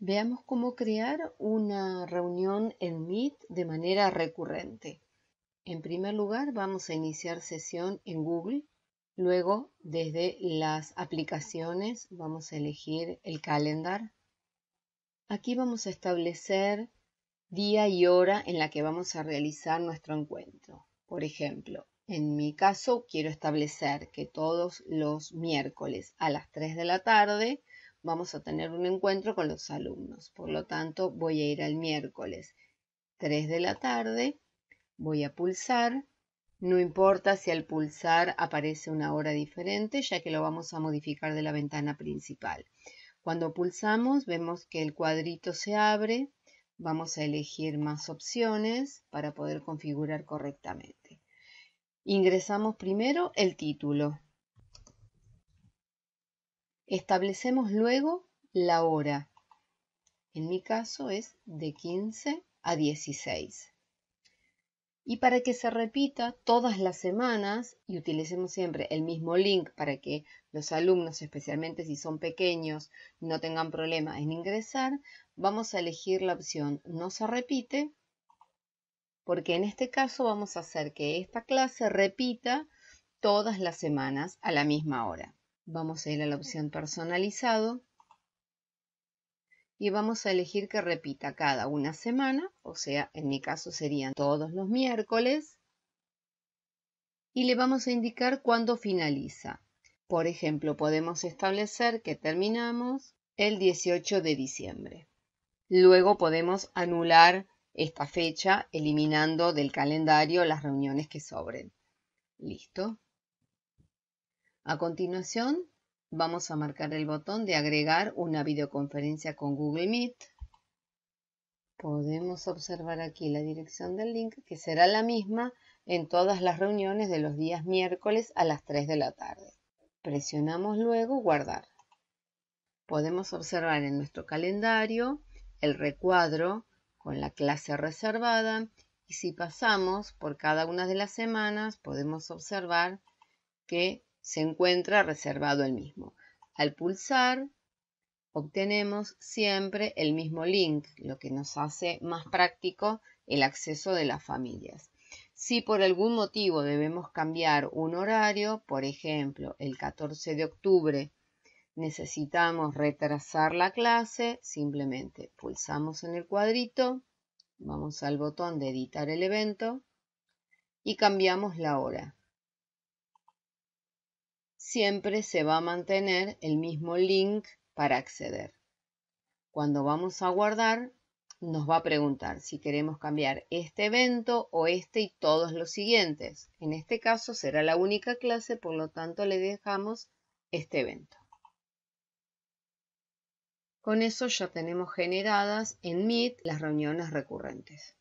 Veamos cómo crear una reunión en Meet de manera recurrente. En primer lugar, vamos a iniciar sesión en Google. Luego, desde las aplicaciones, vamos a elegir el calendar. Aquí vamos a establecer día y hora en la que vamos a realizar nuestro encuentro. Por ejemplo, en mi caso, quiero establecer que todos los miércoles a las 3 de la tarde vamos a tener un encuentro con los alumnos. Por lo tanto, voy a ir al miércoles 3 de la tarde, voy a pulsar. No importa si al pulsar aparece una hora diferente, ya que lo vamos a modificar de la ventana principal. Cuando pulsamos vemos que el cuadrito se abre, vamos a elegir más opciones para poder configurar correctamente. Ingresamos primero el título, Establecemos luego la hora. En mi caso es de 15 a 16. Y para que se repita todas las semanas, y utilicemos siempre el mismo link para que los alumnos, especialmente si son pequeños, no tengan problema en ingresar, vamos a elegir la opción no se repite, porque en este caso vamos a hacer que esta clase repita todas las semanas a la misma hora. Vamos a ir a la opción personalizado y vamos a elegir que repita cada una semana, o sea, en mi caso serían todos los miércoles, y le vamos a indicar cuándo finaliza. Por ejemplo, podemos establecer que terminamos el 18 de diciembre. Luego podemos anular esta fecha eliminando del calendario las reuniones que sobren. Listo. A continuación, vamos a marcar el botón de agregar una videoconferencia con Google Meet. Podemos observar aquí la dirección del link, que será la misma en todas las reuniones de los días miércoles a las 3 de la tarde. Presionamos luego Guardar. Podemos observar en nuestro calendario el recuadro con la clase reservada y si pasamos por cada una de las semanas podemos observar que se encuentra reservado el mismo. Al pulsar obtenemos siempre el mismo link, lo que nos hace más práctico el acceso de las familias. Si por algún motivo debemos cambiar un horario, por ejemplo, el 14 de octubre necesitamos retrasar la clase, simplemente pulsamos en el cuadrito, vamos al botón de editar el evento y cambiamos la hora siempre se va a mantener el mismo link para acceder. Cuando vamos a guardar, nos va a preguntar si queremos cambiar este evento o este y todos los siguientes. En este caso será la única clase, por lo tanto le dejamos este evento. Con eso ya tenemos generadas en Meet las reuniones recurrentes.